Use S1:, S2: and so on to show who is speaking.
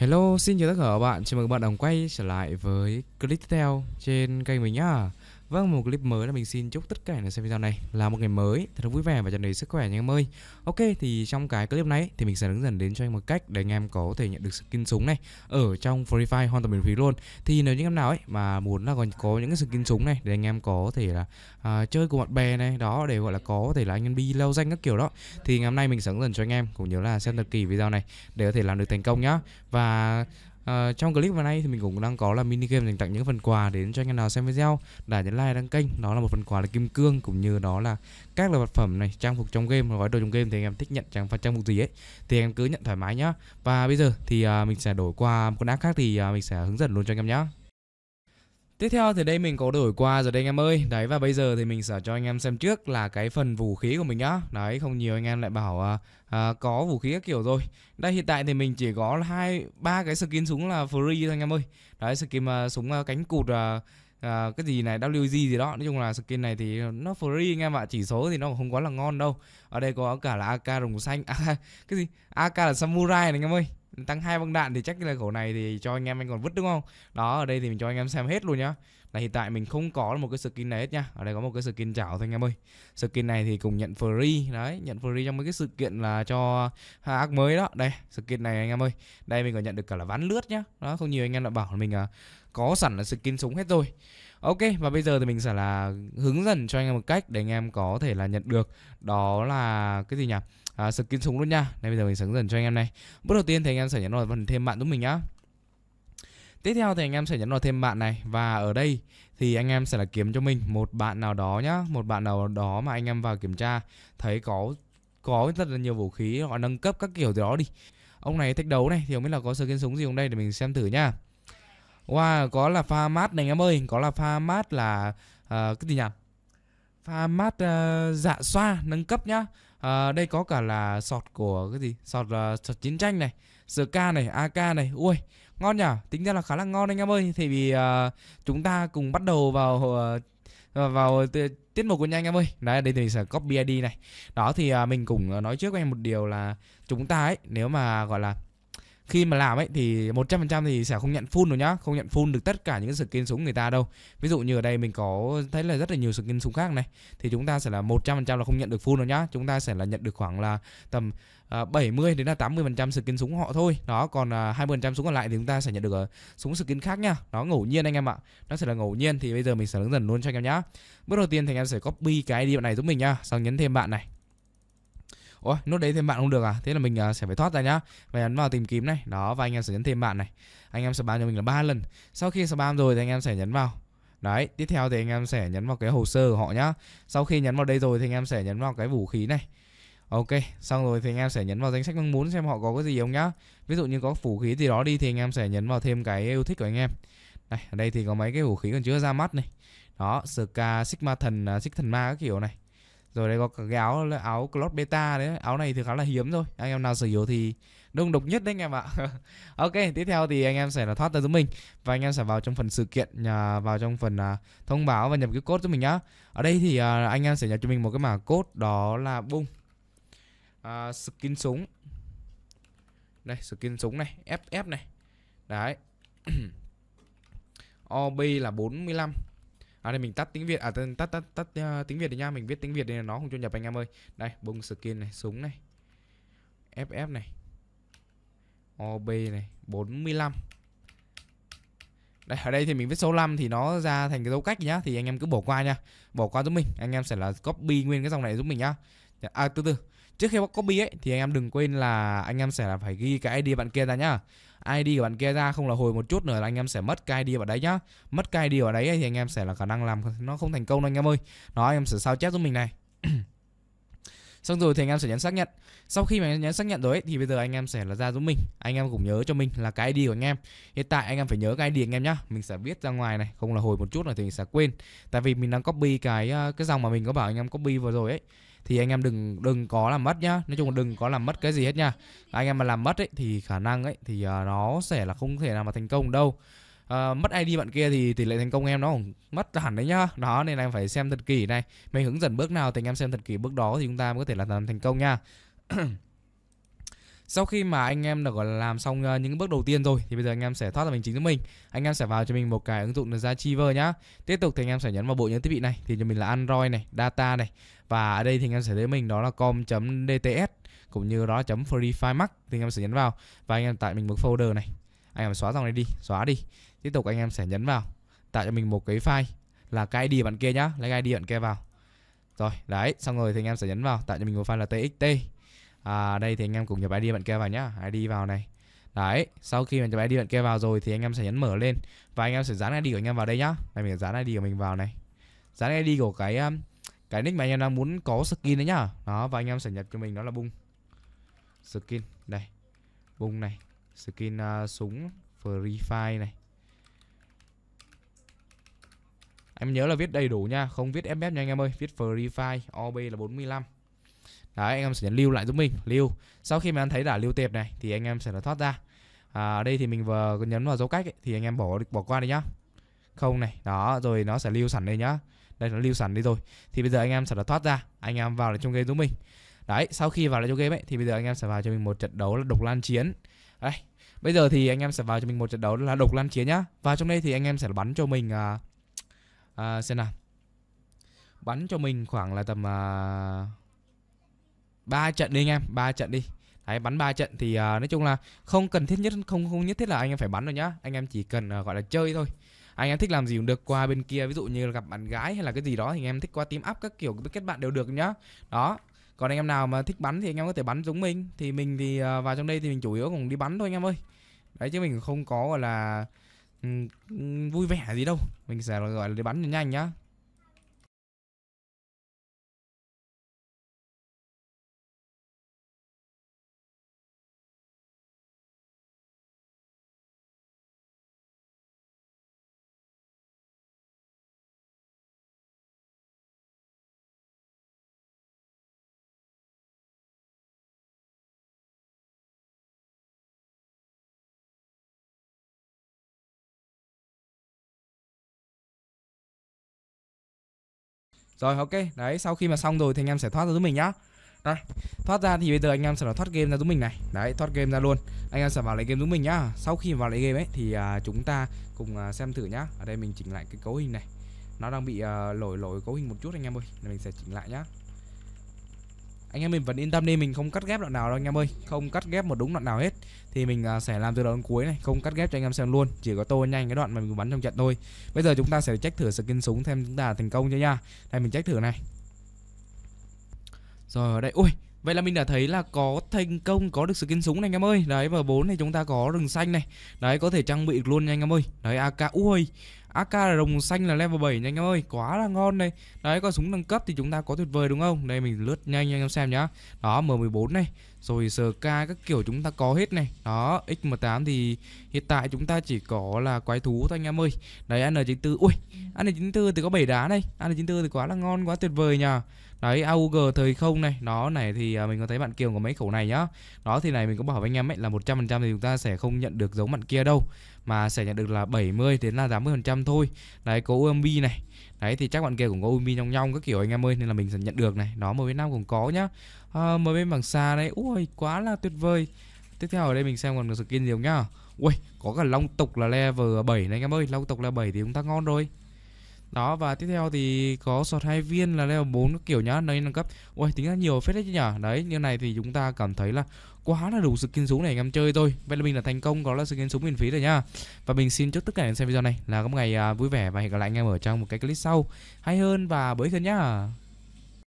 S1: Hello, xin chào tất cả các bạn, chào mừng các bạn đồng quay trở lại với clip tiếp theo trên kênh mình nhá Vâng, một clip mới là mình xin chúc tất cả người xem video này là một ngày mới thật vui vẻ và tràn đầy sức khỏe nha em ơi. Ok thì trong cái clip này thì mình sẽ hướng dẫn đến cho anh một cách để anh em có thể nhận được skin súng này ở trong Free Fire hoàn toàn miễn phí luôn. Thì nếu những em nào ấy mà muốn là còn có những cái skin súng này để anh em có thể là à, chơi cùng bạn bè này đó để gọi là có thể là anh em đi leo danh các kiểu đó thì ngày hôm nay mình sẽ hướng dẫn cho anh em cũng nhớ là xem thật kỳ video này để có thể làm được thành công nhá. Và Ờ, trong clip hôm nay thì mình cũng đang có là mini game dành tặng những phần quà đến cho anh em nào xem video đã nhấn like đăng kênh đó là một phần quà là kim cương cũng như đó là các loại vật phẩm này trang phục trong game gói đồ trong game thì anh em thích nhận trang phục trang phục gì ấy thì em cứ nhận thoải mái nhá và bây giờ thì à, mình sẽ đổi qua một con app khác thì à, mình sẽ hướng dẫn luôn cho anh em nhé Tiếp theo thì đây mình có đổi qua rồi đây anh em ơi Đấy và bây giờ thì mình sẽ cho anh em xem trước là cái phần vũ khí của mình nhá Đấy không nhiều anh em lại bảo à, à, có vũ khí các kiểu rồi Đây hiện tại thì mình chỉ có hai ba cái skin súng là free thôi anh em ơi Đấy skin à, súng à, cánh cụt à, à, cái gì này WG gì đó nói chung là skin này thì nó free anh em ạ chỉ số thì nó không quá là ngon đâu ở đây có cả là AK rồng xanh à, cái gì AK là samurai này anh em ơi tăng hai băng đạn thì chắc là khẩu này thì cho anh em anh còn vứt đúng không đó ở đây thì mình cho anh em xem hết luôn nhá là hiện tại mình không có một cái skin này hết nha ở đây có một cái skin chảo thôi anh em ơi skin này thì cùng nhận free đấy nhận free trong mấy cái sự kiện là cho hack mới đó đây skin này anh em ơi đây mình còn nhận được cả là ván lướt nhá đó không nhiều anh em đã bảo là mình à, có sẵn là skin súng hết rồi Ok và bây giờ thì mình sẽ là hướng dẫn cho anh em một cách để anh em có thể là nhận được đó là cái gì nhỉ? À, skin súng luôn nha. Đây bây giờ mình sẽ hướng dẫn cho anh em này. Bước đầu tiên thì anh em sẽ nhấn vào phần thêm bạn giúp mình nhá. Tiếp theo thì anh em sẽ nhấn vào thêm bạn này và ở đây thì anh em sẽ là kiếm cho mình một bạn nào đó nhá, một bạn nào đó mà anh em vào kiểm tra thấy có có rất là nhiều vũ khí họ nâng cấp các kiểu gì đó đi. Ông này thích đấu này thì không biết là có skin súng gì không đây để mình xem thử nhá. Wow, có là pha mát này anh em ơi, có là pha mát là uh, cái gì nhỉ? Pha mát uh, dạ xoa nâng cấp nhá. Uh, đây có cả là sọt của cái gì? Sọt uh, sọt chiến tranh này, SK này, AK này. Ui, ngon nhở tính ra là khá là ngon anh em ơi thì vì uh, chúng ta cùng bắt đầu vào uh, vào tiết mục của nhanh anh em ơi đấy đây thì mình sẽ copy id này đó thì uh, mình cũng nói trước với em một điều là chúng ta ấy nếu mà gọi là khi mà làm ấy thì 100% thì sẽ không nhận full rồi nhá không nhận full được tất cả những cái skin súng người ta đâu ví dụ như ở đây mình có thấy là rất là nhiều skin súng khác này thì chúng ta sẽ là 100% là không nhận được full rồi nhá chúng ta sẽ là nhận được khoảng là tầm uh, à, 70 đến là 80% skin súng họ thôi đó còn uh, à, 20% súng còn lại thì chúng ta sẽ nhận được uh, súng skin khác nhá nó ngẫu nhiên anh em ạ nó sẽ là ngẫu nhiên thì bây giờ mình sẽ hướng dần luôn cho anh em nhá bước đầu tiên thì anh em sẽ copy cái ID bạn này giúp mình nhá xong nhấn thêm bạn này ôi nốt đấy thêm bạn không được à thế là mình à, sẽ phải thoát ra nhá và nhấn vào tìm kiếm này đó và anh em sẽ nhấn thêm bạn này anh em spam cho mình là ba lần sau khi spam rồi thì anh em sẽ nhấn vào Đấy, tiếp theo thì anh em sẽ nhấn vào cái hồ sơ của họ nhá. Sau khi nhấn vào đây rồi thì anh em sẽ nhấn vào cái vũ khí này. Ok, xong rồi thì anh em sẽ nhấn vào danh sách mong muốn xem họ có cái gì không nhá. Ví dụ như có vũ khí gì đó đi thì anh em sẽ nhấn vào thêm cái yêu thích của anh em. Đây, ở đây thì có mấy cái vũ khí còn chưa ra mắt này. Đó, SK Sigma thần, à, Sigma thần ma các kiểu này rồi đây có cả cái áo là áo Cloud Beta đấy áo này thì khá là hiếm rồi anh em nào sở hữu thì đông độc nhất đấy anh em ạ ok tiếp theo thì anh em sẽ là thoát ra giúp mình và anh em sẽ vào trong phần sự kiện nhà vào trong phần à, thông báo và nhập cái code cho mình nhá ở đây thì à, anh em sẽ nhập cho mình một cái mã code đó là bung uh, à, skin súng đây skin súng này ff này đấy ob là 45 mươi à đây mình tắt tiếng việt à tắt tắt tắt, tắt ờ, uh, tiếng việt đi nha mình viết tiếng việt nên nó không cho nhập anh em ơi đây bung skin này súng này ff này ob này 45 đây ở đây thì mình viết số 5 thì nó ra thành cái dấu cách nhá thì anh em cứ bỏ qua nha bỏ qua giúp mình anh em sẽ là copy nguyên cái dòng này giúp mình nhá dạ, à từ từ trước khi copy ấy thì anh em đừng quên là anh em sẽ là phải ghi cái ID bạn kia ra nhá ID của bạn kia ra không là hồi một chút nữa là anh em sẽ mất cái ID vào đấy nhá mất cái ID vào đấy thì anh em sẽ là khả năng làm nó không thành công đâu anh em ơi đó anh em sẽ sao chép giúp mình này Xong rồi thì anh em sẽ nhấn xác nhận. Sau khi mà nhấn xác nhận rồi ấy, thì bây giờ anh em sẽ là ra giúp mình. Anh em cũng nhớ cho mình là cái ID của anh em. Hiện tại anh em phải nhớ cái ID anh em nhá. Mình sẽ viết ra ngoài này, không là hồi một chút là thì mình sẽ quên. Tại vì mình đang copy cái ờ, cái dòng mà mình có bảo anh em copy vừa rồi ấy thì anh em đừng đừng có làm mất nhá nói chung là đừng có làm mất cái gì hết nha anh em mà làm mất ấy thì khả năng ấy thì uh, nó sẽ là không thể nào mà thành công đâu uh, mất ID bạn kia thì tỷ lệ thành công em nó cũng mất hẳn đấy nhá đó nên em phải xem thật kỹ này mình hướng dẫn bước nào thì anh em xem thật kỹ bước đó thì chúng ta mới có thể là làm thành công nha sau khi mà anh em đã gọi là làm xong ờ, những bước đầu tiên rồi thì bây giờ anh em sẽ thoát ra mình chính của mình anh em sẽ vào cho mình một cái ứng dụng là ra Chiver nhá tiếp tục thì anh em sẽ nhấn vào bộ nhớ thiết bị này thì cho mình là Android này data này và ở đây thì anh em sẽ thấy mình đó là com.dts cũng như đó chấm free file max thì anh em sẽ nhấn vào và anh em tại mình một folder này anh em xóa dòng này đi xóa đi tiếp tục anh em sẽ nhấn vào tạo cho mình một cái file là cái id bạn kia nhá lấy id bạn kia vào rồi đấy xong rồi thì anh em sẽ nhấn vào tạo cho mình một file là txt à, đây thì anh em cùng nhập id bạn kia vào nhá id vào này đấy sau khi mình nhập id bạn kia vào rồi thì anh em sẽ nhấn mở lên và anh em sẽ dán id của anh em vào đây nhá đây mình dán id của mình vào này dán id của cái um, cái nick mà anh em đang muốn có skin đấy nhá Đó và anh em sẽ nhập cho mình đó là bung Skin Đây Bung này Skin uh, súng Free Fire này Em nhớ là viết đầy đủ nha Không viết FF nha anh em ơi Viết Free Fire OB là 45 Đấy anh em sẽ nhấn lưu lại giúp mình Lưu Sau khi mà anh thấy đã lưu tệp này Thì anh em sẽ là thoát ra à, Ở đây thì mình vừa nhấn vào dấu cách ấy, Thì anh em bỏ bỏ qua đi nhá Không này Đó rồi nó sẽ lưu sẵn đây nhá đây nó lưu sẵn đi rồi thì bây giờ anh em sẽ đã thoát ra anh em vào lại trong game giúp mình đấy sau khi vào lại trong game ấy thì bây giờ anh em sẽ vào cho mình một trận đấu là độc lan chiến đây bây giờ thì anh em sẽ vào cho mình một trận đấu là độc lan chiến nhá và trong đây thì anh em sẽ bắn cho mình à, à, xem nào bắn cho mình khoảng là tầm à, trận đi anh em ba trận đi Đấy, bắn ba trận thì uh, nói chung là không cần thiết nhất không không nhất thiết là anh em phải bắn rồi nhá. Anh em chỉ cần uh, gọi là chơi thôi anh em thích làm gì cũng được qua bên kia ví dụ như gặp bạn gái hay là cái gì đó thì anh em thích qua team up các kiểu kết bạn đều được nhá đó còn anh em nào mà thích bắn thì anh em có thể bắn giống mình thì mình thì à, vào trong đây thì mình chủ yếu cũng đi bắn thôi anh em ơi đấy chứ mình không có gọi là vui vẻ gì đâu mình sẽ gọi là đi bắn nhanh nhá Rồi ok, đấy sau khi mà xong rồi thì anh em sẽ thoát ra giúp mình nhá. Rồi, thoát ra thì bây giờ anh em sẽ là thoát game ra giúp mình này. Đấy, thoát game ra luôn. Anh em sẽ vào lại game giúp mình nhá. Sau khi vào lại game ấy thì à, chúng ta cùng à, xem thử nhá. Ở đây mình chỉnh lại cái cấu hình này. Nó đang bị à, lỗi lỗi cấu hình một chút anh em ơi. Nên mình sẽ chỉnh lại nhá anh em mình vẫn yên tâm đi mình không cắt ghép đoạn nào đâu anh em ơi không cắt ghép một đúng đoạn nào hết thì mình uh, sẽ làm từ đầu đến cuối này không cắt ghép cho anh em xem luôn chỉ có tô nhanh cái đoạn mà mình bắn trong trận thôi bây giờ chúng ta sẽ check thử skin súng thêm chúng ta thành công chưa nha đây mình check thử này rồi ở đây ui Vậy là mình đã thấy là có thành công có được skin súng này anh em ơi Đấy và bốn thì chúng ta có rừng xanh này Đấy có thể trang bị được luôn nha anh em ơi Đấy AK ui AK là đồng xanh là level 7 nha anh em ơi Quá là ngon đây Đấy có súng nâng cấp thì chúng ta có tuyệt vời đúng không Đây mình lướt nhanh anh em xem nhá Đó M14 này Rồi SK các kiểu chúng ta có hết này Đó X18 thì hiện tại chúng ta chỉ có là quái thú thôi anh em ơi Đấy N94 Ui N94 thì có 7 đá này N94 thì quá là ngon quá tuyệt vời nhờ Đấy AUG thời không này nó này thì à, mình có thấy bạn kiều có mấy khẩu này nhá Đó thì này mình có bảo với anh em ấy là 100% thì chúng ta sẽ không nhận được giống bạn kia đâu Mà sẽ nhận được là 70 đến là 80% thôi Đấy có UMB này Đấy thì chắc bạn kia cũng có UMB nhong nhong các kiểu anh em ơi Nên là mình sẽ nhận được này Đó MB năm cũng có nhá à, bên bằng xa đấy Ui quá là tuyệt vời Tiếp theo ở đây mình xem còn skin gì không nhá Ui có cả long tục là level 7 này anh em ơi Long tục là 7 thì chúng ta ngon rồi đó và tiếp theo thì có sọt hai viên là level 4 kiểu nhá, nơi nâng cấp. Ui tính ra nhiều phết đấy chứ nhở Đấy, như này thì chúng ta cảm thấy là quá là đủ skin súng để anh em chơi thôi. Vậy là mình đã thành công có là skin súng miễn phí rồi nhá. Và mình xin chúc tất cả anh em xem video này là có một ngày à, vui vẻ và hẹn gặp lại anh em ở trong một cái clip sau. Hay hơn và bối hơn nhá.